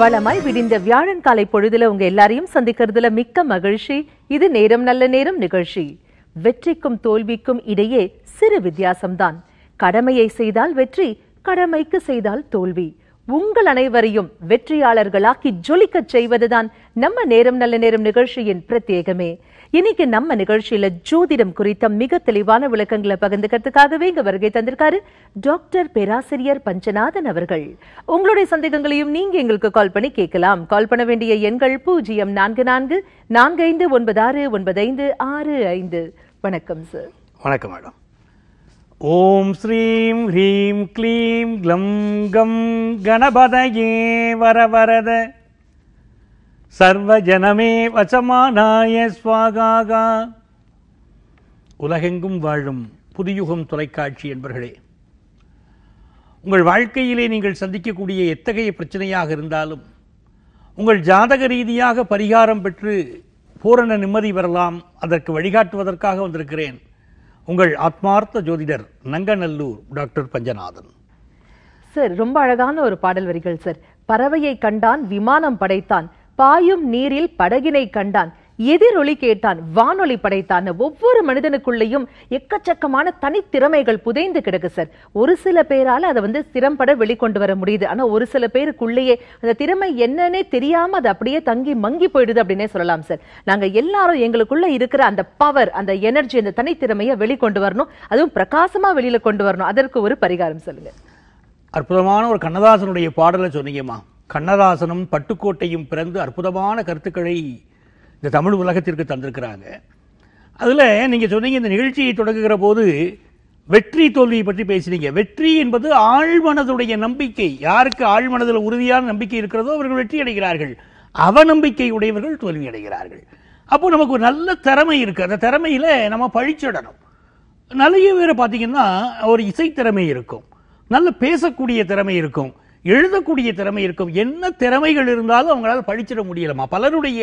வளமாய் விடிந்த வியாழன் காலை பொழுதுல உங்க எல்லாரையும் சந்திக்கிறதுல மிக்க மகிழ்ச்சி இது நேரம் நல்ல நேரம் நிகழ்ச்சி வெற்றிக்கும் தோல்விக்கும் இடையே சிறு வித்தியாசம்தான் கடமையை செய்தால் வெற்றி கடமைக்கு செய்தால் தோல்வி உங்கள் அனைவரையும் வெற்றியாளர்களாக்கி ஜொலிக்க செய்வதுதான் நம்ம நேரம் நல்ல நேரம் நிகழ்ச்சியின் பிரத்யேகமே இன்னைக்கு நம்ம நிகழ்ச்சியில ஜோதிடம் குறித்த மிக தெளிவான விளக்கங்களை பகிர்ந்துக்கிறதுக்காகவே இங்க வருகை தந்திருக்காரு டாக்டர் பேராசிரியர் பஞ்சநாதன் அவர்கள் உங்களுடைய சந்தேகங்களையும் நீங்க எங்களுக்கு கால் பண்ணி கேட்கலாம் கால் பண்ண வேண்டிய எண்கள் பூஜ்ஜியம் நான்கு நான்கு நான்கு ஐந்து ஒன்பது ஆறு ஒன்பது ஐந்து ஆறு ஐந்து வணக்கம் சார் வணக்கம் மேடம் ஓம் ஸ்ரீம் ஹ்ரீம் க்ளீம் க்ளம் கம் கணபதயே வரத சர்வஜனமே வசமானாய ஸ்வாகாகா உலகெங்கும் வாழும் புதியுகம் தொலைக்காட்சி என்பர்களே உங்கள் வாழ்க்கையிலே நீங்கள் சந்திக்கக்கூடிய எத்தகைய பிரச்சனையாக இருந்தாலும் உங்கள் ஜாதக ரீதியாக பரிகாரம் பெற்று பூரண நிம்மதி பெறலாம் அதற்கு வழிகாட்டுவதற்காக வந்திருக்கிறேன் உங்கள் ஆத்மார்த்த ஜோதிடர் நங்கநல்லூர் டாக்டர் பஞ்சநாதன் சார் ரொம்ப அழகான ஒரு பாடல் வரிகள் சார் பறவையை கண்டான் விமானம் படைத்தான் பாயும் நீரில் படகினை கண்டான் எதிரொலி கேட்டான் வானொலி படைத்தான் ஒவ்வொரு மனிதனுக்குள்ளேயும் எக்கச்சக்கமான தனித்திறமைகள் புதைந்து கிடக்கு சார் ஒரு சில பேரால அதை வந்து திறம்பட வெளிக்கொண்டு வர முடியுது ஆனா ஒரு சில பேருக்குள்ளேயே அந்த திறமை என்னன்னே தெரியாம அது அப்படியே தங்கி மங்கி போயிடுது அப்படின்னே சொல்லலாம் சார் நாங்க எல்லாரும் எங்களுக்குள்ள இருக்கிற அந்த பவர் அந்த எனர்ஜி அந்த தனித்திறமையை வெளிக்கொண்டு வரணும் அதுவும் பிரகாசமா வெளியில கொண்டு வரணும் அதற்கு ஒரு பரிகாரம் சொல்லுங்க அற்புதமான ஒரு கண்ணதாசனுடைய பாடலை சொன்னீங்கம்மா கண்ணதாசனும் பட்டுக்கோட்டையும் பிறந்து அற்புதமான கருத்துக்களை இந்த தமிழ் உலகத்திற்கு தந்திருக்கிறாங்க அதில் நீங்கள் சொன்னீங்க இந்த நிகழ்ச்சியை தொடங்குகிற போது வெற்றி தோல்வியை பற்றி பேசினீங்க வெற்றி என்பது ஆழ்மனதுடைய நம்பிக்கை யாருக்கு ஆழ்மனதில் உறுதியான நம்பிக்கை இருக்கிறதோ அவர்கள் வெற்றி அடைகிறார்கள் அவநம்பிக்கை உடையவர்கள் தோல்வி அடைகிறார்கள் அப்போ நமக்கு ஒரு நல்ல திறமை இருக்குது அந்த திறமையில் நம்ம பழிச்சிடணும் நிறைய பேரை பார்த்தீங்கன்னா ஒரு இசை திறமை இருக்கும் நல்ல பேசக்கூடிய திறமை இருக்கும் எழுதக்கூடிய திறமை இருக்கும் என்ன திறமைகள் இருந்தாலும் அவங்களால படிச்சிட முடியலமா பலருடைய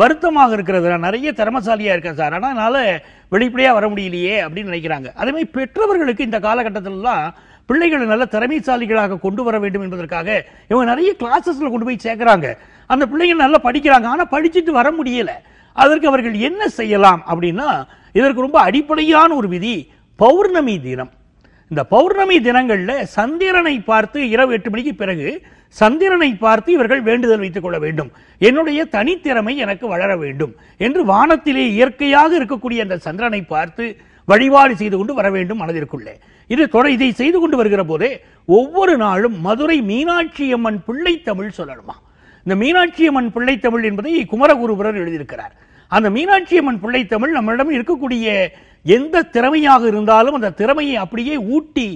வருத்தமாக இருக்கிறது நிறைய திறமசாலியா இருக்கேன் சார் ஆனால் என்னால் வெளிப்படையாக வர முடியலையே அப்படின்னு நினைக்கிறாங்க அதேமாதிரி பெற்றவர்களுக்கு இந்த காலகட்டத்திலலாம் பிள்ளைகளை நல்ல திறமைசாலிகளாக கொண்டு வர வேண்டும் என்பதற்காக இவங்க நிறைய கிளாஸஸில் கொண்டு போய் சேர்க்குறாங்க அந்த பிள்ளைங்க நல்லா படிக்கிறாங்க ஆனால் படிச்சுட்டு வர முடியலை அதற்கு அவர்கள் என்ன செய்யலாம் அப்படின்னா இதற்கு ரொம்ப அடிப்படையான ஒரு விதி பௌர்ணமி தினம் இந்த பௌர்ணமி தினங்களில் சந்திரனை பார்த்து இரவு எட்டு மணிக்கு பிறகு சந்திரனை பார்த்து இவர்கள் வேண்டுதல் வைத்துக் கொள்ள வேண்டும் என்னுடைய தனித்திறமை எனக்கு வளர வேண்டும் என்று வானத்திலே இயற்கையாக இருக்கக்கூடிய அந்த சந்திரனை பார்த்து வழிபாடு செய்து கொண்டு வர வேண்டும் மனதிற்குள்ளே இது தொடர் இதை செய்து கொண்டு வருகிற போதே ஒவ்வொரு நாளும் மதுரை மீனாட்சி அம்மன் பிள்ளை தமிழ் சொல்லணுமா இந்த மீனாட்சி அம்மன் பிள்ளை தமிழ் என்பதை குமரகுருபுரர் எழுதியிருக்கிறார் அந்த மீனாட்சி அம்மன் பிள்ளை தமிழ் நம்மளிடம் இருக்கக்கூடிய எந்த திறமையாக இருந்தாலும் அந்த திறமையை அப்படியே ஊட்டி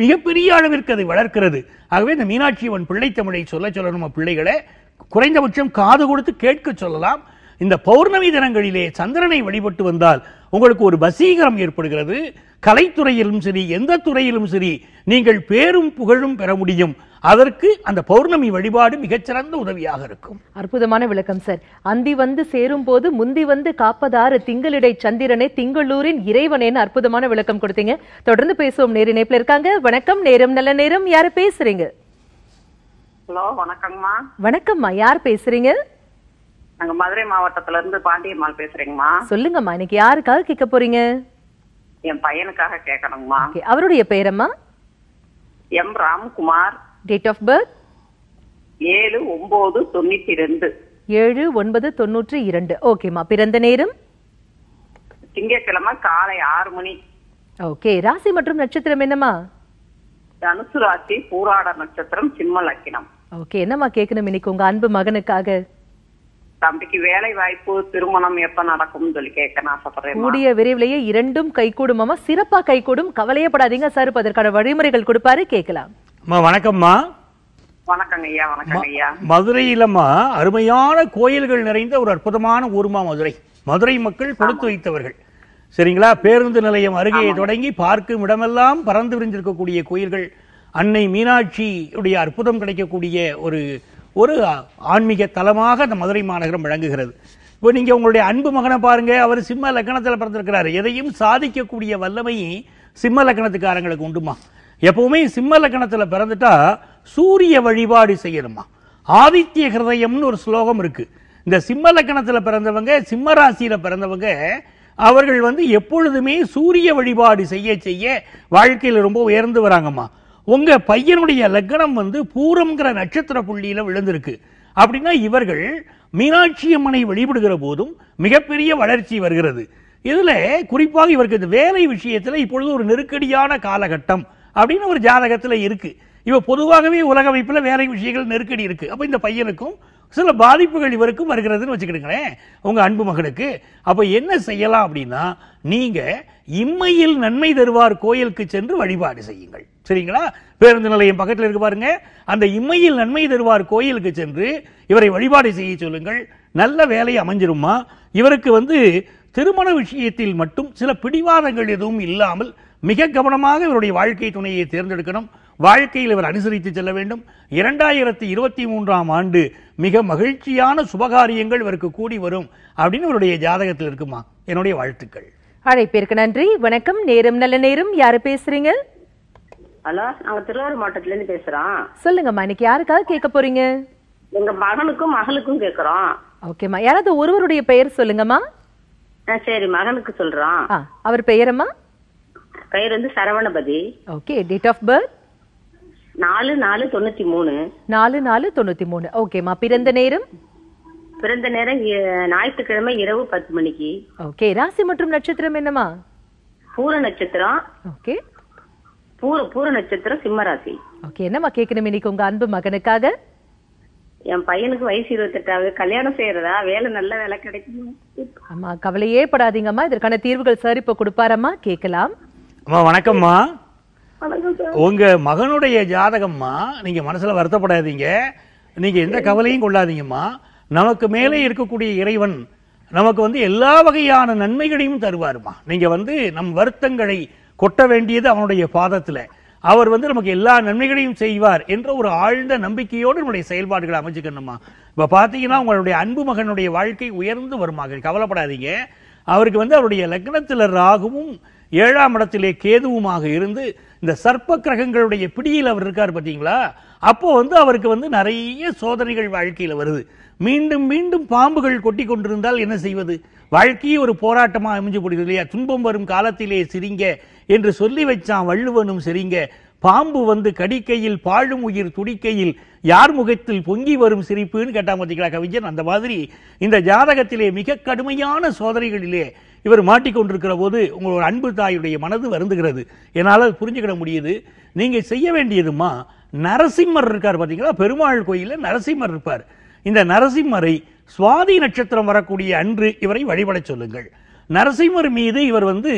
மிகப்பெரிய அளவிற்கு அது வளர்க்கிறது ஆகவே இந்த மீனாட்சி அம்மன் பிள்ளை தமிழை சொல்ல சொல்லணும் பிள்ளைகளை குறைந்தபட்சம் காது கொடுத்து கேட்க சொல்லலாம் இந்த பௌர்ணமி தினங்களிலே சந்திரனை வழிபட்டு வந்தால் உங்களுக்கு ஒரு வசீகரம் ஏற்படுகிறது கலைத்துறையிலும் சரி எந்த துறையிலும் சரி நீங்கள் பேரும் புகழும் பெற முடியும் அதற்கு அந்த பௌர்ணமி வழிபாடு மிகச்சிறந்த உதவியாக இருக்கும் அற்புதமான விளக்கம் சார் அந்தி வந்து சேரும் போது முந்தி வந்து காப்பதாறு திங்களிடை சந்திரனை திங்களூரின் இறைவனேன்னு அற்புதமான விளக்கம் கொடுத்தீங்க தொடர்ந்து பேசுவோம் நேரு இணைப்புல இருக்காங்க வணக்கம் நேரம் நல்ல நேரம் யாரு பேசுறீங்க ஹலோ வணக்கம்மா வணக்கம்மா யார் பேசுறீங்க நாங்க மதுரை மாவட்டத்துல இருந்து பாண்டியம்மாள் பேசுறீங்கம்மா சொல்லுங்கம்மா இன்னைக்கு யாருக்காக கேட்க போறீங்க என் பையனுக்காக கேட்கணுங்கம்மா அவருடைய பேரம்மா M Ramkumar date of birth ஏழு ஒன்பது தொண்ணூத்தி இரண்டு ஏழு ஒன்பது தொண்ணூற்றி இரண்டு ஓகேம்மா பிறந்த நேரம் திங்கட்கிழமை காலை ஆறு மணி ஓகே ராசி மற்றும் நட்சத்திரம் என்னம்மா தனுசு ராசி பூராட நட்சத்திரம் சிம்ம லக்கினம் ஓகே என்னம்மா கேட்கணும் இன்னைக்கு உங்க அன்பு மகனுக்காக தம்பிக்கு வேலை வாய்ப்பு திருமணம் எப்ப நடக்கும்னு சொல்லி கேட்க நான் ஆசைப்படுறேன் கூடிய விரைவிலேயே இரண்டும் கைகூடுமாமா சிறப்பா கைகூடும் கவலையப்படாதீங்க சார் அதற்கான வழிமுறைகள் கொடுப்பாரு கேட்கலாம் அம்மா வணக்கம்மா வணக்கங்க ஐயா வணக்கங்க ஐயா மதுரையிலம்மா அருமையான கோயில்கள் நிறைந்த ஒரு அற்புதமான ஊர்மா மதுரை மதுரை மக்கள் கொடுத்து வைத்தவர்கள் சரிங்களா பேருந்து நிலையம் அருகே தொடங்கி பார்க்கும் இடமெல்லாம் பறந்து விரிஞ்சிருக்கக்கூடிய கோயில்கள் அன்னை மீனாட்சியுடைய அற்புதம் கிடைக்கக்கூடிய ஒரு ஒரு ஆன்மீக தலமாக அந்த மதுரை மாநகரம் விளங்குகிறது இப்போ நீங்கள் உங்களுடைய அன்பு மகனை பாருங்க அவர் சிம்ம லக்கணத்தில் பிறந்திருக்கிறார் எதையும் சாதிக்கக்கூடிய வல்லமை சிம்ம லக்கணத்துக்காரங்களுக்கு உண்டுமா எப்பவுமே சிம்ம லக்கணத்தில் பிறந்துட்டா சூரிய வழிபாடு செய்யணுமா ஆதித்ய ஹிருதயம்னு ஒரு ஸ்லோகம் இருக்கு இந்த சிம்ம லக்கணத்தில் பிறந்தவங்க சிம்ம ராசியில் பிறந்தவங்க அவர்கள் வந்து எப்பொழுதுமே சூரிய வழிபாடு செய்ய செய்ய வாழ்க்கையில் ரொம்ப உயர்ந்து வராங்கம்மா உங்க பையனுடைய லக்கணம் வந்து பூரம்ங்கிற நட்சத்திர புள்ளியில விழுந்திருக்கு அப்படின்னா இவர்கள் மீனாட்சி அம்மனை வழிபடுகிற போதும் மிகப்பெரிய வளர்ச்சி வருகிறது இதில் குறிப்பாக இவருக்கு இந்த வேலை விஷயத்தில் இப்பொழுது ஒரு நெருக்கடியான காலகட்டம் அப்படின்னு ஒரு ஜாதகத்தில் இருக்குது இப்போ பொதுவாகவே உலக அமைப்பில் வேற விஷயங்கள் நெருக்கடி இருக்குது அப்போ இந்த பையனுக்கும் சில பாதிப்புகள் இவருக்கும் வருகிறதுன்னு வச்சுக்கிடுங்களேன் உங்கள் அன்பு மகளுக்கு அப்போ என்ன செய்யலாம் அப்படின்னா நீங்கள் இம்மையில் நன்மை தருவார் கோயிலுக்கு சென்று வழிபாடு செய்யுங்கள் சரிங்களா பேருந்து நிலையம் பக்கத்தில் இருக்கு பாருங்க அந்த இம்மையில் நன்மை தருவார் கோயிலுக்கு சென்று இவரை வழிபாடு செய்ய சொல்லுங்கள் நல்ல வேலை அமைஞ்சிருமா இவருக்கு வந்து திருமண விஷயத்தில் மட்டும் சில பிடிவாதங்கள் எதுவும் இல்லாமல் மிக கவனமாக இவருடைய வாழ்க்கை துணையை தேர்ந்தெடுக்கணும் வாழ்க்கையில் இவர் அனுசரித்து செல்ல வேண்டும் இரண்டாயிரத்தி இருபத்தி மூன்றாம் ஆண்டு மிக மகிழ்ச்சியான சுபகாரியங்கள் இவருக்கு கூடி வரும் அப்படின்னு இவருடைய ஜாதகத்தில் இருக்குமா என்னுடைய வாழ்த்துக்கள் அழைப்பிற்கு நன்றி வணக்கம் நேரம் நல்ல நேரம் யாரு பேசுறீங்க ஹலோ நாங்க திருவாரூர் மாவட்டத்துல இருந்து பேசுறோம் சொல்லுங்கம்மா இன்னைக்கு யாருக்காவது கேட்க போறீங்க எங்க மகனுக்கும் மகளுக்கும் கேக்குறோம் ஓகேம்மா யாராவது ஒருவருடைய பெயர் சொல்லுங்கம்மா சரி மகனுக்கு சொல்றோம் அவர் பெயரம்மா பெயர் வந்து Saravanapathi okay date of birth நாலு நாலு தொண்ணூத்தி மூணு நாலு நாலு தொண்ணூத்தி மூணு ஓகேம்மா பிறந்த நேரம் பிறந்த நேரம் ஞாயிற்றுக்கிழமை இரவு பத்து மணிக்கு ஓகே ராசி மற்றும் நட்சத்திரம் என்னமா பூர நட்சத்திரம் ஓகே பூர பூர நட்சத்திரம் சிம்ம ராசி ஓகே என்னம்மா கேட்கணும் இன்னைக்கு உங்க அன்பு மகனுக்காக என் பையனுக்கு வயசு இருபத்தெட்டாவது கல்யாணம் செய்யறதா வேலை நல்ல வேலை கிடைக்கும் ஆமா கவலையே படாதீங்கம்மா இதற்கான தீர்வுகள் சார் இப்ப கொடுப்பாரம்மா கேட்கலாம் அம்மா வணக்கம்மா உங்க மகனுடைய ஜாதகம்மா நீங்க மனசுல வருத்தப்படாதீங்க நீங்க எந்த கவலையும் கொள்ளாதீங்கம்மா நமக்கு மேலே இருக்கக்கூடிய இறைவன் நமக்கு வந்து எல்லா வகையான நன்மைகளையும் தருவாருமா நீங்க வந்து நம் வருத்தங்களை கொட்ட வேண்டியது அவனுடைய பாதத்துல அவர் வந்து நமக்கு எல்லா நன்மைகளையும் செய்வார் என்ற ஒரு ஆழ்ந்த நம்பிக்கையோடு நம்முடைய செயல்பாடுகளை அமைச்சுக்கணுமா இப்போ பார்த்தீங்கன்னா உங்களுடைய அன்பு மகனுடைய வாழ்க்கை உயர்ந்து வருமா கவலைப்படாதீங்க அவருக்கு வந்து அவருடைய லக்னத்தில் ராகுவும் ஏழாம் இடத்திலே கேதுவுமாக இருந்து இந்த சர்ப்ப கிரகங்களுடைய பிடியில் அவர் இருக்கார் பார்த்தீங்களா அப்போ வந்து அவருக்கு வந்து நிறைய சோதனைகள் வாழ்க்கையில் வருது மீண்டும் மீண்டும் பாம்புகள் கொட்டி கொண்டிருந்தால் என்ன செய்வது வாழ்க்கையே ஒரு போராட்டமாக அமைஞ்சு போடுகிறது இல்லையா துன்பம் வரும் காலத்திலே சிரிங்க என்று சொல்லி வச்சான் வள்ளுவனும் சிரிங்க பாம்பு வந்து கடிக்கையில் பாழும் உயிர் துடிக்கையில் யார் முகத்தில் பொங்கி வரும் சிரிப்புன்னு கேட்டாங்க பார்த்தீங்களா கவிஞன் அந்த மாதிரி இந்த ஜாதகத்திலே மிக கடுமையான சோதனைகளிலே இவர் மாட்டிக்கொண்டிருக்கிற போது உங்களோட அன்பு தாயுடைய மனது வருந்துகிறது என்னால் அது புரிஞ்சுக்கிட முடியுது நீங்கள் செய்ய வேண்டியதுமா நரசிம்மர் இருக்கார் பார்த்தீங்களா பெருமாள் கோயிலில் நரசிம்மர் இருப்பார் இந்த நரசிம்மரை சுவாதி நட்சத்திரம் வரக்கூடிய அன்று இவரை வழிபட சொல்லுங்கள் நரசிம்மர் மீது இவர் வந்து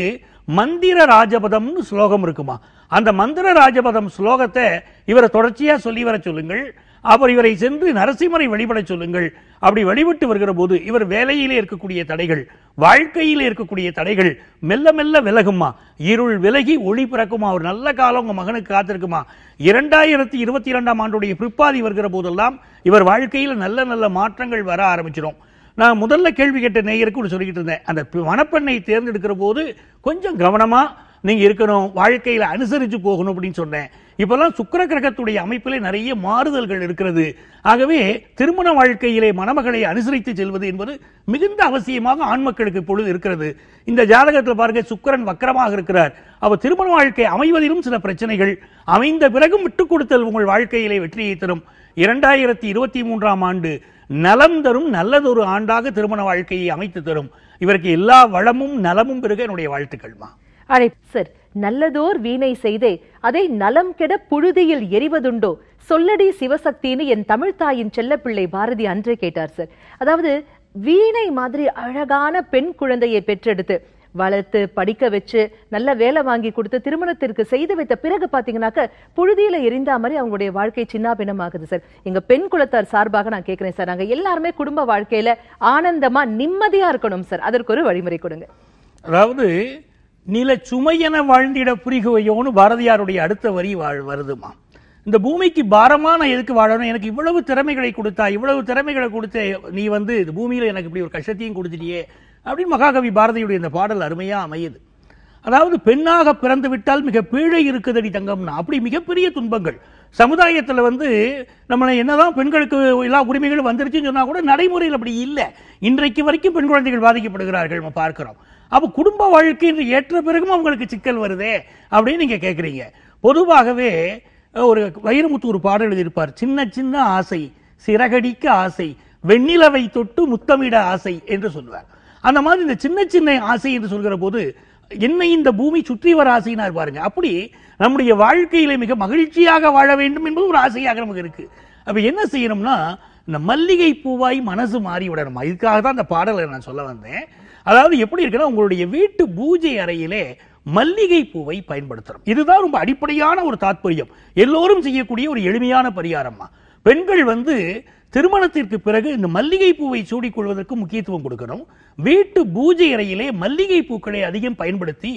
மந்திர ராஜபதம்னு ஸ்லோகம் இருக்குமா அந்த மந்திர ராஜபதம் ஸ்லோகத்தை இவரை தொடர்ச்சியாக சொல்லி வர சொல்லுங்கள் அவர் இவரை சென்று நரசிம்மரை வழிபட சொல்லுங்கள் அப்படி வழிபட்டு வருகிற போது இவர் வேலையிலே இருக்கக்கூடிய தடைகள் வாழ்க்கையிலே இருக்கக்கூடிய தடைகள் மெல்ல மெல்ல விலகுமா இருள் விலகி ஒளி பிறக்குமா ஒரு நல்ல காலம் உங்க மகனுக்கு காத்திருக்குமா இரண்டாயிரத்தி இருபத்தி இரண்டாம் ஆண்டுடைய பிற்பாதி வருகிற போதெல்லாம் இவர் வாழ்க்கையில் நல்ல நல்ல மாற்றங்கள் வர ஆரம்பிச்சிடும் நான் முதல்ல கேள்வி கேட்ட நேயருக்கு ஒன்று சொல்லிக்கிட்டு இருந்தேன் அந்த மணப்பெண்ணை தேர்ந்தெடுக்கிற போது கொஞ்சம் கவனமாக நீங்கள் இருக்கணும் வாழ்க்கையில் அனுசரித்து போகணும் அப்படின்னு சொன்னேன் இப்போல்லாம் சுக்கர கிரகத்துடைய அமைப்பிலே நிறைய மாறுதல்கள் இருக்கிறது ஆகவே திருமண வாழ்க்கையிலே மணமகளை அனுசரித்து செல்வது என்பது மிகுந்த அவசியமாக ஆண் மக்களுக்கு இப்பொழுது இருக்கிறது இந்த ஜாதகத்தில் பாருங்க சுக்கரன் வக்கரமாக இருக்கிறார் அவர் திருமண வாழ்க்கை அமைவதிலும் சில பிரச்சனைகள் அமைந்த பிறகும் விட்டுக் கொடுத்தல் உங்கள் வாழ்க்கையிலே வெற்றியை தரும் இரண்டாயிரத்தி இருபத்தி மூன்றாம் ஆண்டு நலம் தரும் நல்லதொரு ஆண்டாக திருமண வாழ்க்கையை அமைத்து தரும் இவருக்கு எல்லா வளமும் நலமும் பெருக என்னுடைய வாழ்த்துக்கள்மா அடே சார் நல்லதோர் வீணை செய்தே அதை நலம் கெட புழுதியில் எரிவதுண்டோ சொல்லடி சிவசக்தின்னு என் தமிழ் தாயின் செல்லப்பிள்ளை பாரதி அன்றே கேட்டார் சார் அதாவது வீணை மாதிரி அழகான பெண் குழந்தையை பெற்றெடுத்து வளர்த்து படிக்க வச்சு நல்ல வேலை வாங்கி கொடுத்து திருமணத்திற்கு செய்து வைத்த பிறகு பார்த்தீங்கன்னாக்க புழுதியில எரிந்தா மாதிரி அவங்களுடைய வாழ்க்கை பின்னமாகுது சார் எங்க பெண் குலத்தார் சார்பாக நான் கேட்கிறேன் சார் நாங்க எல்லாருமே குடும்ப வாழ்க்கையில ஆனந்தமா நிம்மதியா இருக்கணும் சார் அதற்கு ஒரு வழிமுறை கொடுங்க அதாவது நில சுமையென வாழ்ந்திட புரிகுவையோன்னு பாரதியாருடைய அடுத்த வரி வருதுமா இந்த பூமிக்கு பாரமான எதுக்கு வாழணும் எனக்கு இவ்வளவு திறமைகளை கொடுத்தா இவ்வளவு திறமைகளை கொடுத்த நீ வந்து இந்த பூமியில் எனக்கு இப்படி ஒரு கஷ்டத்தையும் கொடுத்துட்டியே அப்படின்னு மகாகவி பாரதியுடைய இந்த பாடல் அருமையாக அமையுது அதாவது பெண்ணாக பிறந்து விட்டால் மிக பீழை இருக்குதடி தங்கம்னா அப்படி மிகப்பெரிய துன்பங்கள் சமுதாயத்தில் வந்து நம்மளை என்னதான் பெண்களுக்கு எல்லா உரிமைகளும் வந்துருச்சுன்னு சொன்னால் கூட நடைமுறையில் அப்படி இல்லை இன்றைக்கு வரைக்கும் பெண் குழந்தைகள் பாதிக்கப்படுகிறார்கள் நம்ம பார்க்கிறோம் அப்போ குடும்ப வாழ்க்கை என்று ஏற்ற பிறகும் அவங்களுக்கு சிக்கல் வருதே அப்படின்னு நீங்கள் கேட்குறீங்க பொதுவாகவே ஒரு வைரமுத்து ஒரு பாடல் எழுதியிருப்பார் சின்ன சின்ன ஆசை சிறகடிக்க ஆசை வெண்ணிலவை தொட்டு முத்தமிட ஆசை என்று சொல்வார் அந்த மாதிரி இந்த சின்ன சின்ன ஆசை என்று சொல்கிற போது என்னை இந்த பூமி சுற்றி வர ஆசையினார் பாருங்க அப்படி நம்முடைய வாழ்க்கையில மிக மகிழ்ச்சியாக வாழ வேண்டும் என்பது ஒரு ஆசையாக நமக்கு இருக்கு அப்ப என்ன செய்யணும்னா இந்த மல்லிகை பூவாய் மனசு மாறி விடணும் இதுக்காக தான் அந்த பாடலை நான் சொல்ல வந்தேன் அதாவது எப்படி இருக்குன்னா உங்களுடைய வீட்டு பூஜை அறையிலே மல்லிகை பூவை பயன்படுத்தணும் இதுதான் ரொம்ப அடிப்படையான ஒரு தாற்பயம் எல்லோரும் செய்யக்கூடிய ஒரு எளிமையான பரிகாரம்மா பெண்கள் வந்து திருமணத்திற்கு பிறகு இந்த மல்லிகை பூவை சூடிக்கொள்வதற்கு முக்கியத்துவம் கொடுக்கணும் வீட்டு பூஜை அறையிலே மல்லிகை பூக்களை அதிகம் பயன்படுத்தி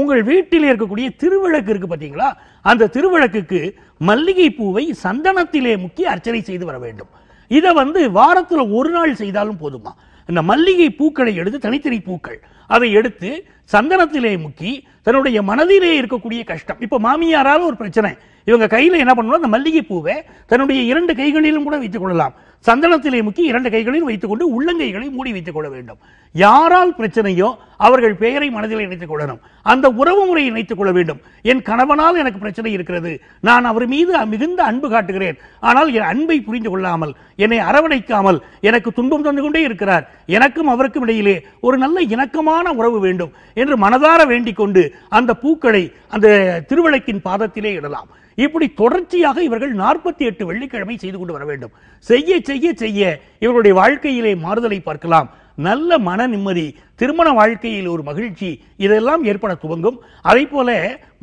உங்கள் வீட்டில் இருக்கக்கூடிய திருவிளக்கு இருக்கு பார்த்தீங்களா அந்த திருவிளக்குக்கு மல்லிகை பூவை சந்தனத்திலே முக்கிய அர்ச்சனை செய்து வர வேண்டும் இதை வந்து வாரத்தில் ஒரு நாள் செய்தாலும் போதுமா இந்த மல்லிகை பூக்களை எடுத்து தனித்தனி பூக்கள் அதை எடுத்து சந்தனத்திலே முக்கி தன்னுடைய மனதிலே இருக்கக்கூடிய கஷ்டம் இப்போ மாமியாரால் ஒரு பிரச்சனை இவங்க கையில் என்ன பண்ணணும் அந்த மல்லிகைப்பூவை தன்னுடைய இரண்டு கைகளிலும் கூட வைத்துக் கொள்ளலாம் சந்தனத்திலே முக்கி இரண்டு கைகளையும் வைத்துக்கொண்டு உள்ளங்கைகளை மூடி வைத்துக் கொள்ள வேண்டும் யாரால் பிரச்சனையோ அவர்கள் பெயரை மனதில் இணைத்துக் கொள்ளணும் அந்த உறவு முறையை இணைத்துக் கொள்ள வேண்டும் என் கணவனால் எனக்கு பிரச்சனை இருக்கிறது நான் அவர் மீது மிகுந்த அன்பு காட்டுகிறேன் ஆனால் என் அன்பை புரிந்து கொள்ளாமல் என்னை அரவணைக்காமல் எனக்கு துன்பம் தந்து கொண்டே இருக்கிறார் எனக்கும் அவருக்கும் இடையிலே ஒரு நல்ல இணக்கமான உறவு வேண்டும் என்று மனதார வேண்டிக் கொண்டு அந்த பூக்களை அந்த திருவிளக்கின் பாதத்திலே இடலாம் இப்படி தொடர்ச்சியாக இவர்கள் நாற்பத்தி எட்டு வெள்ளிக்கிழமை செய்து கொண்டு வர வேண்டும் செய்ய செய்ய செய்ய இவருடைய வாழ்க்கையிலே மாறுதலை பார்க்கலாம் நல்ல மன நிம்மதி திருமண வாழ்க்கையில் ஒரு மகிழ்ச்சி இதெல்லாம் ஏற்பட துவங்கும் அதே போல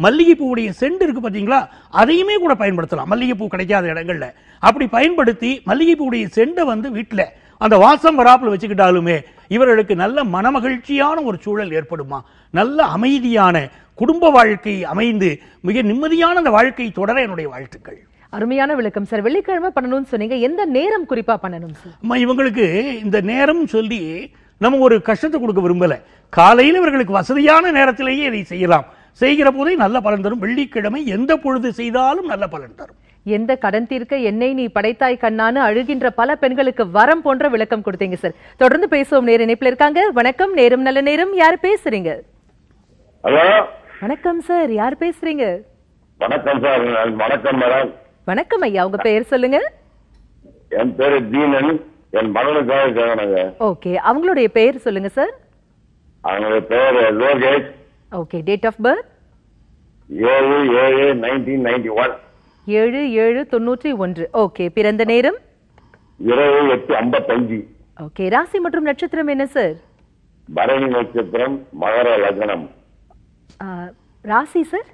மல்லிகைப்பூவுடைய செண்டு இருக்கு பார்த்தீங்களா அதையுமே கூட பயன்படுத்தலாம் மல்லிகைப்பூ கிடைக்காத இடங்கள்ல அப்படி பயன்படுத்தி மல்லிகைப்பூவுடைய செண்டை வந்து வீட்டில் அந்த வாசம் வராப்பில் வச்சுக்கிட்டாலுமே இவர்களுக்கு நல்ல மனமகிழ்ச்சியான ஒரு சூழல் ஏற்படுமா நல்ல அமைதியான குடும்ப வாழ்க்கை அமைந்து மிக நிம்மதியான அந்த வாழ்க்கை தொடர என்னுடைய வாழ்த்துக்கள் அருமையான விளக்கம் சார் வெள்ளிக்கிழமை பண்ணணும்னு சொன்னீங்க எந்த நேரம் குறிப்பா பண்ணணும் சார் இவங்களுக்கு இந்த நேரம் சொல்லி நம்ம ஒரு கஷ்டத்தை கொடுக்க விரும்பல காலையில் இவர்களுக்கு வசதியான நேரத்திலேயே இதை செய்யலாம் செய்கிற போதே நல்ல பலன் தரும் வெள்ளிக்கிழமை எந்த பொழுது செய்தாலும் நல்ல பலன் தரும் எந்த கடன் தீர்க்க என்னை நீ படைத்தாய் கண்ணான்னு அழுகின்ற பல பெண்களுக்கு வரம் போன்ற விளக்கம் கொடுத்தீங்க சார் தொடர்ந்து பேசுவோம் நேர இணைப்பில் இருக்காங்க வணக்கம் நேரம் நல்ல நேரம் யார் பேசுறீங்க வணக்கம் சார் யார் பேசுறீங்க வணக்கம் சார் வணக்கம் மேடம் வணக்கம் ஐயா உங்க பெயர் சொல்லுங்க என் பேர் தீனன் என் மகனுக்காக கேட்கணுங்க ஓகே அவங்களுடைய பெயர் சொல்லுங்க சார் அவங்களுடைய பேர் Lokesh okay date of birth ஏழு ஏழு நைன்டீன் நைன்டி ஒன் ஏழு ஏழு தொண்ணூற்றி ஒன்று ஓகே பிறந்த நேரம் இரவு எட்டு ஐம்பத்தஞ்சு ஓகே ராசி மற்றும் நட்சத்திரம் என்ன சார் பரணி நட்சத்திரம் மகர லக்னம் ராசி சார்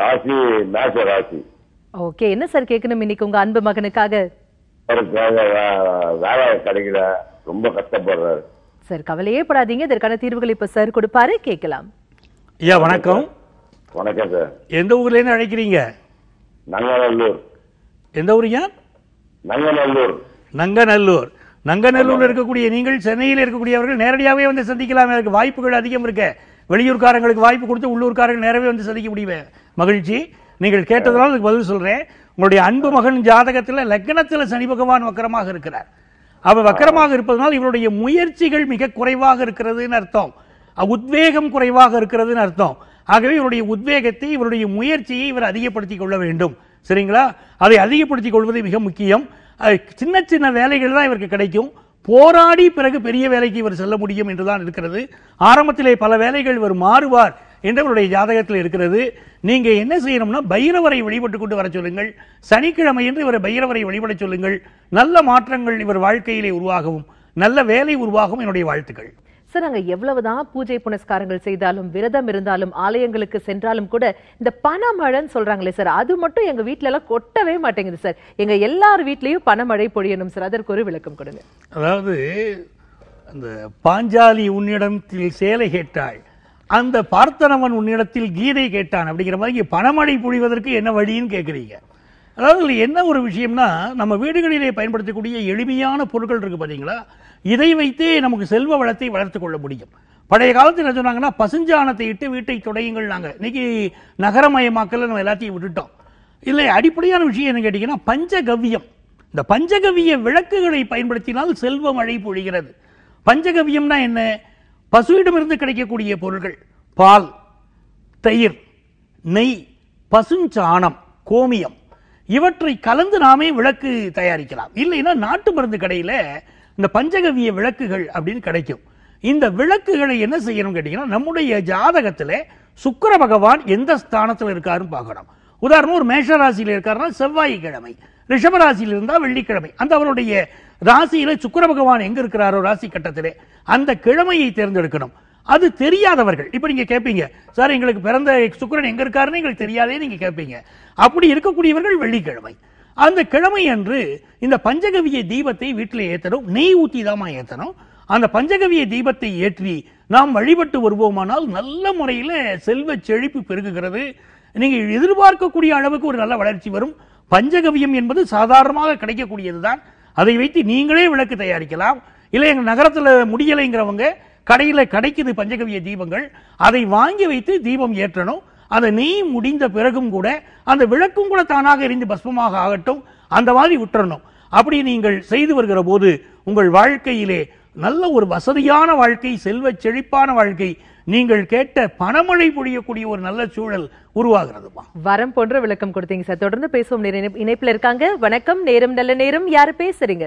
ராசி மேச ராசி ஓகே என்ன சார் கேட்கணும் இன்னைக்கு உங்க அன்பு மகனுக்காக வேலை கிடைக்கல ரொம்ப கஷ்டப்படுறாரு சார் கவலையே படாதீங்க இதற்கான தீர்வுகள் இப்ப சார் கொடுப்பாரு கேட்கலாம் ஐயா வணக்கம் வணக்கம் சார் எந்த ஊர்ல இருந்து அழைக்கிறீங்க நங்கநல்லூர் எந்த ஊர் ஐயா நங்கநல்லூர் நங்கநல்லூர் நங்கநல்லூர்ல இருக்கக்கூடிய நீங்கள் சென்னையில் இருக்கக்கூடியவர்கள் நேரடியாகவே வந்து சந்திக்கலாம் எனக்கு வாய்ப்புகள் அதிகம் இருக்க வெளியூர்காரங்களுக்கு வாய்ப்பு கொடுத்து உள்ளூர்காரங்க நேரவே வந்து சந்திக்க முடியுமே மகிழ்ச்சி நீங்கள் கேட்டதனால அதுக்கு பதில் சொல்கிறேன் உங்களுடைய அன்பு மகன் ஜாதகத்தில் லக்னத்தில் சனி பகவான் வக்கரமாக இருக்கிறார் அவர் வக்கரமாக இருப்பதனால் இவருடைய முயற்சிகள் மிக குறைவாக இருக்கிறதுன்னு அர்த்தம் உத்வேகம் குறைவாக இருக்கிறதுன்னு அர்த்தம் ஆகவே இவருடைய உத்வேகத்தை இவருடைய முயற்சியை இவர் அதிகப்படுத்திக் கொள்ள வேண்டும் சரிங்களா அதை அதிகப்படுத்திக் கொள்வது மிக முக்கியம் சின்ன சின்ன வேலைகள் தான் இவருக்கு கிடைக்கும் போராடி பிறகு பெரிய வேலைக்கு இவர் செல்ல முடியும் என்றுதான் இருக்கிறது ஆரம்பத்திலே பல வேலைகள் இவர் மாறுவார் என்று அவருடைய ஜாதகத்தில் இருக்கிறது நீங்க என்ன செய்யணும்னா பைரவரை வழிபட்டு கொண்டு வர சொல்லுங்கள் சனிக்கிழமை என்று இவர் பைரவரை வழிபட சொல்லுங்கள் நல்ல மாற்றங்கள் இவர் வாழ்க்கையிலே உருவாகவும் நல்ல வேலை உருவாகவும் என்னுடைய வாழ்த்துக்கள் சார் நாங்கள் எவ்வளவுதான் பூஜை புனஸ்காரங்கள் செய்தாலும் விரதம் இருந்தாலும் ஆலயங்களுக்கு சென்றாலும் கூட இந்த பணமழைன்னு சொல்றாங்களே சார் அது மட்டும் எங்க வீட்டில எல்லாம் கொட்டவே மாட்டேங்குது சார் எங்க எல்லார் வீட்லயும் பணமழை பொழியணும் சார் அதற்கு ஒரு விளக்கம் கொடுங்க அதாவது அந்த பாஞ்சாலி உன்னிடத்தில் சேலை கேட்டாள் அந்த பார்த்தனவன் உன்னிடத்தில் கீதை கேட்டான் அப்படிங்கிற மாதிரி இங்கே பணமழை பொழிவதற்கு என்ன வழின்னு கேட்குறீங்க அதாவது என்ன ஒரு விஷயம்னா நம்ம வீடுகளிலே பயன்படுத்தக்கூடிய எளிமையான பொருட்கள் இருக்குது பார்த்தீங்களா இதை வைத்தே நமக்கு செல்வ வளத்தை வளர்த்து கொள்ள முடியும் பழைய காலத்தில் என்ன சொன்னாங்கன்னா பசுஞ்சாணத்தை இட்டு வீட்டை தொடையுங்கள் நாங்கள் இன்னைக்கு நகரமயமாக்கல நம்ம எல்லாத்தையும் விட்டுட்டோம் இல்லை அடிப்படையான விஷயம் என்ன கேட்டிங்கன்னா பஞ்சகவ்யம் இந்த பஞ்சகவிய விளக்குகளை பயன்படுத்தினால் செல்வ மழை பொழிகிறது பஞ்சகவியம்னா என்ன பசுவிடமிருந்து கிடைக்கக்கூடிய பொருள்கள் பால் தயிர் நெய் பசுஞ்சாணம் கோமியம் இவற்றை கலந்து நாமே விளக்கு தயாரிக்கலாம் இல்லைன்னா நாட்டு மருந்து கடையில் இந்த பஞ்சகவிய விளக்குகள் அப்படின்னு கிடைக்கும் இந்த விளக்குகளை என்ன செய்யணும் கேட்டீங்கன்னா நம்முடைய ஜாதகத்தில் சுக்கர பகவான் எந்த ஸ்தானத்தில் இருக்காருன்னு பார்க்கணும் உதாரணம் ஒரு மேஷராசியில் இருக்காருன்னா செவ்வாய்க்கிழமை ராசியில் இருந்தால் வெள்ளிக்கிழமை அந்த அவருடைய ராசியில சுக்கர பகவான் எங்க இருக்கிறாரோ ராசி கட்டத்திலே அந்த கிழமையை தேர்ந்தெடுக்கணும் அது தெரியாதவர்கள் இப்போ நீங்கள் கேட்பீங்க சார் எங்களுக்கு பிறந்த சுக்கரன் எங்கே இருக்காருன்னு எங்களுக்கு தெரியாதே நீங்கள் கேட்பீங்க அப்படி இருக்கக்கூடியவர்கள் வெள்ளிக்கிழமை அந்த கிழமை அன்று இந்த பஞ்சகவிய தீபத்தை வீட்டில் ஏற்றணும் நெய் ஊற்றி தாமா ஏற்றணும் அந்த பஞ்சகவிய தீபத்தை ஏற்றி நாம் வழிபட்டு வருவோமானால் நல்ல முறையில் செல்வ செழிப்பு பெருகுகிறது நீங்கள் எதிர்பார்க்கக்கூடிய அளவுக்கு ஒரு நல்ல வளர்ச்சி வரும் பஞ்சகவியம் என்பது சாதாரணமாக கிடைக்கக்கூடியது தான் அதை வைத்து நீங்களே விளக்கு தயாரிக்கலாம் இல்லை எங்கள் நகரத்தில் முடியலைங்கிறவங்க கடையில் கிடைக்குது பஞ்சகவிய தீபங்கள் அதை வாங்கி வைத்து தீபம் ஏற்றணும் அதை நெய் முடிந்த பிறகும் கூட அந்த விளக்கும் கூட தானாக எரிந்து பஸ்மமாக ஆகட்டும் அந்த மாதிரி விட்டுறணும் அப்படி நீங்கள் செய்து வருகிற போது உங்கள் வாழ்க்கையிலே நல்ல ஒரு வசதியான வாழ்க்கை செல்வ செழிப்பான வாழ்க்கை நீங்கள் கேட்ட பணமழை பொழியக்கூடிய ஒரு நல்ல சூழல் உருவாகிறது வரம் போன்ற விளக்கம் கொடுத்தீங்க சார் தொடர்ந்து பேசுவோம் இணைப்புல இருக்காங்க வணக்கம் நேரம் நல்ல நேரம் யாரு பேசுறீங்க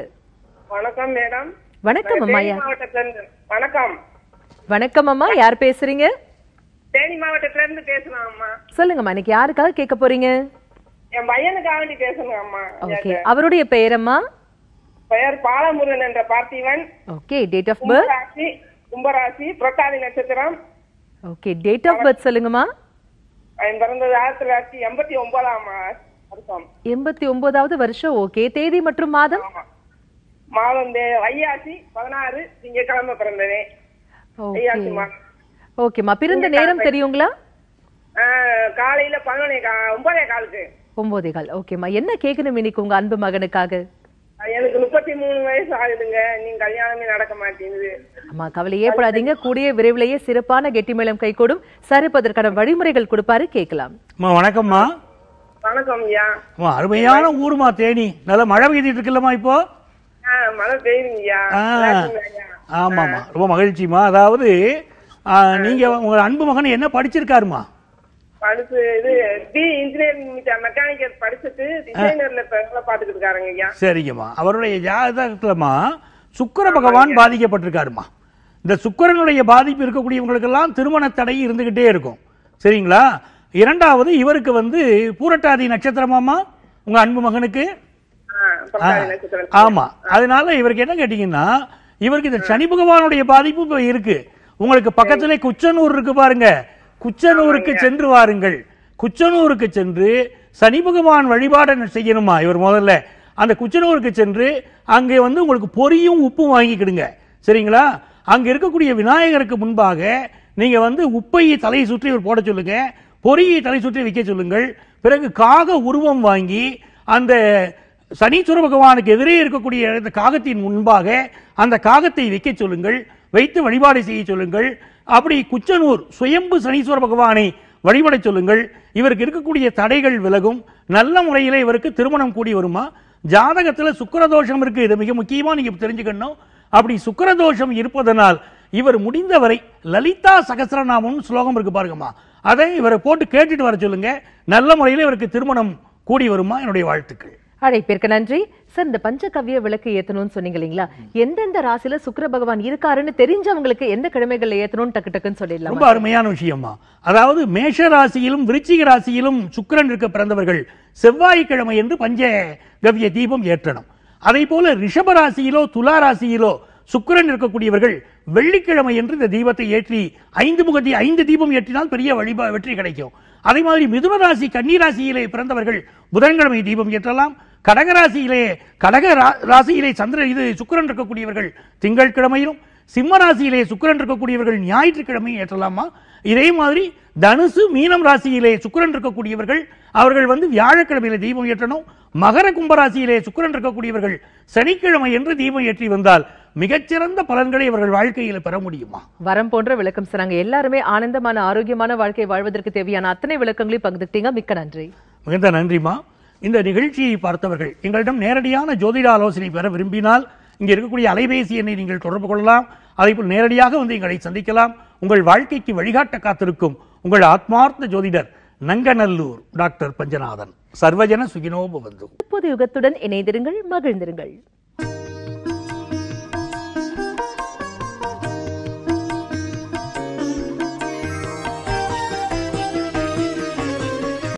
வணக்கம் மேடம் வணக்கம் அம்மா வணக்கம் வணக்கம் அம்மா யார் பேசுறீங்க தேனி மாவட்டத்துல இருந்து பேசுறோம் அம்மா சொல்லுங்கம்மா இன்னைக்கு யாருக்காக கேட்க போறீங்க என் பையனுக்காக வேண்டி பேசுங்க அம்மா ஓகே அவருடைய பெயர் அம்மா பெயர் பாலமுருகன் என்ற Parthivan okay date of birth கும்பராசி புரட்டாதி நட்சத்திரம் ஓகே டேட் ஆஃப் பர்த் சொல்லுங்கம்மா பிறந்தது ஆயிரத்தி தொள்ளாயிரத்தி எண்பத்தி ஒன்பதாம் வருஷம் எண்பத்தி ஒன்பதாவது வருஷம் ஓகே தேதி மற்றும் மாதம் மாதம் வையாசி பதினாறு திங்கட்கிழமை பிறந்தனே வையாசி ஓகேம்மா பிறந்த நேரம் தெரியுங்களா காலையில பதினொன்னே ஒன்பதே காலுக்கு ஒன்பதே கால் ஓகேம்மா என்ன கேட்கணும் இன்னைக்கு உங்க அன்பு மகனுக்காக எனக்கு முப்பத்தி மூணு வயசு ஆகுதுங்க நீங்க கல்யாணமே நடக்க மாட்டேங்குது ஆமா கவலையே படாதீங்க கூடிய விரைவிலேயே சிறப்பான மேளம் கை கூடும் சரிப்பதற்கான வழிமுறைகள் கொடுப்பாரு கேட்கலாம் வணக்கம்மா வணக்கம் ஐயா அருமையான ஊருமா தேனி நல்ல மழை பெய்திட்டு இருக்குல்லம்மா இப்போ ஆமாமா ரொம்ப மகிழ்ச்சிமா அதாவது நீங்க உங்க அன்பு மகன் என்ன படிச்சிருக்காருமா படிச்சு இது இன்ஜினியரிங் மெக்கானிக்கல் சரிங்கம்மா அவருடைய ஜாதகத்துலமா சுக்கர பகவான் பாதிக்கப்பட்டிருக்காருமா இந்த சுக்கரனுடைய பாதிப்பு இருக்கக்கூடியவங்களுக்கெல்லாம் திருமண தடை இருந்துக்கிட்டே இருக்கும் சரிங்களா இரண்டாவது இவருக்கு வந்து பூரட்டாதி நட்சத்திரமாமா உங்கள் அன்பு மகனுக்கு ஆமாம் அதனால இவருக்கு என்ன கேட்டிங்கன்னா இவருக்கு இந்த சனி பகவானுடைய பாதிப்பு இப்போ இருக்கு உங்களுக்கு பக்கத்துல குச்சனூர் இருக்கு பாருங்க குச்சனூருக்கு சென்று வாருங்கள் குச்சனூருக்கு சென்று சனி பகவான் வழிபாடு செய்யணுமா இவர் முதல்ல அந்த குச்சனூருக்கு சென்று அங்கே வந்து உங்களுக்கு பொரியும் உப்பும் வாங்கிக்கிடுங்க சரிங்களா அங்கே இருக்கக்கூடிய விநாயகருக்கு முன்பாக நீங்கள் வந்து உப்பையை தலையை சுற்றி இவர் போட சொல்லுங்க பொறியை தலை சுற்றி விற்க சொல்லுங்கள் பிறகு காக உருவம் வாங்கி அந்த சனீஸ்வர பகவானுக்கு எதிரே இருக்கக்கூடிய அந்த காகத்தின் முன்பாக அந்த காகத்தை விற்க சொல்லுங்கள் வைத்து வழிபாடு செய்ய சொல்லுங்கள் அப்படி குச்சனூர் சுயம்பு சனீஸ்வர பகவானை வழிபட சொல்லுங்கள் இவருக்கு இருக்கக்கூடிய தடைகள் விலகும் நல்ல முறையில் இவருக்கு திருமணம் கூடி வருமா ஜாதகத்தில் சுக்கரதோஷம் இருக்குது இது மிக முக்கியமாக நீங்கள் தெரிஞ்சுக்கணும் அப்படி சுக்கரதோஷம் இருப்பதனால் இவர் முடிந்தவரை லலிதா சகசரநாமம் ஸ்லோகம் இருக்கு பாருங்கம்மா அதை இவரை போட்டு கேட்டுட்டு வர சொல்லுங்க நல்ல முறையில் இவருக்கு திருமணம் கூடி வருமா என்னுடைய வாழ்த்துக்கள் அழைப்பிற்கு நன்றி சார் இந்த பஞ்சகவிய விளக்கு ஏத்தணும்னு சொன்னீங்க இல்லைங்களா எந்தெந்த ராசியில சுக்கர பகவான் இருக்காருன்னு தெரிஞ்சவங்களுக்கு எந்த கிழமைகள் ஏத்தணும் டக்கு டக்குன்னு சொல்லிடலாம் ரொம்ப அருமையான விஷயமா அதாவது மேஷ ராசியிலும் விருச்சிக ராசியிலும் சுக்கரன் இருக்க பிறந்தவர்கள் செவ்வாய்க்கிழமை என்று பஞ்ச கவிய தீபம் ஏற்றணும் அதே போல ரிஷபராசியிலோ துலா ராசியிலோ சுக்கரன் இருக்கக்கூடியவர்கள் வெள்ளிக்கிழமை என்று இந்த தீபத்தை ஏற்றி ஐந்து முகத்தி ஐந்து தீபம் ஏற்றினால் பெரிய வழிபா வெற்றி கிடைக்கும் அதே மாதிரி மிதுன ராசி கன்னிராசியிலே பிறந்தவர்கள் புதன்கிழமை தீபம் ஏற்றலாம் கடகராசியிலே கடக ராசியிலே சந்திர இது சுக்கரன் இருக்கக்கூடியவர்கள் திங்கட்கிழமையிலும் சிம்ம ராசியிலே சுக்கரன் இருக்கக்கூடியவர்கள் ஞாயிற்றுக்கிழமையும் ஏற்றலாமா இதே மாதிரி தனுசு மீனம் ராசியிலே சுக்கரன் இருக்கக்கூடியவர்கள் அவர்கள் வந்து வியாழக்கிழமையில தீபம் ஏற்றணும் மகர கும்பராசியிலே சுக்கரன் இருக்கக்கூடியவர்கள் சனிக்கிழமை என்று தீபம் ஏற்றி வந்தால் மிகச்சிறந்த பலன்களை இவர்கள் வாழ்க்கையில் பெற முடியுமா வரம் போன்ற விளக்கம் சார் எல்லாருமே ஆனந்தமான ஆரோக்கியமான வாழ்க்கை வாழ்வதற்கு தேவையான அத்தனை விளக்கங்களையும் பகிர்ந்துட்டீங்க மிக்க நன்றி மிகுந்த நன்றிமா இந்த நிகழ்ச்சியை பார்த்தவர்கள் எங்களிடம் நேரடியான ஜோதிட ஆலோசனை பெற விரும்பினால் இங்கே இருக்கக்கூடிய அலைபேசி எண்ணை நீங்கள் தொடர்பு கொள்ளலாம் அதை போல் நேரடியாக வந்து எங்களை சந்திக்கலாம் உங்கள் வாழ்க்கைக்கு வழிகாட்ட காத்திருக்கும் உங்கள் ஆத்மார்த்த ஜோதிடர் நங்கநல்லூர் டாக்டர் பஞ்சநாதன் சர்வஜன சுகினோபந்து புது யுகத்துடன் இணைந்திருங்கள் மகிழ்ந்திருங்கள்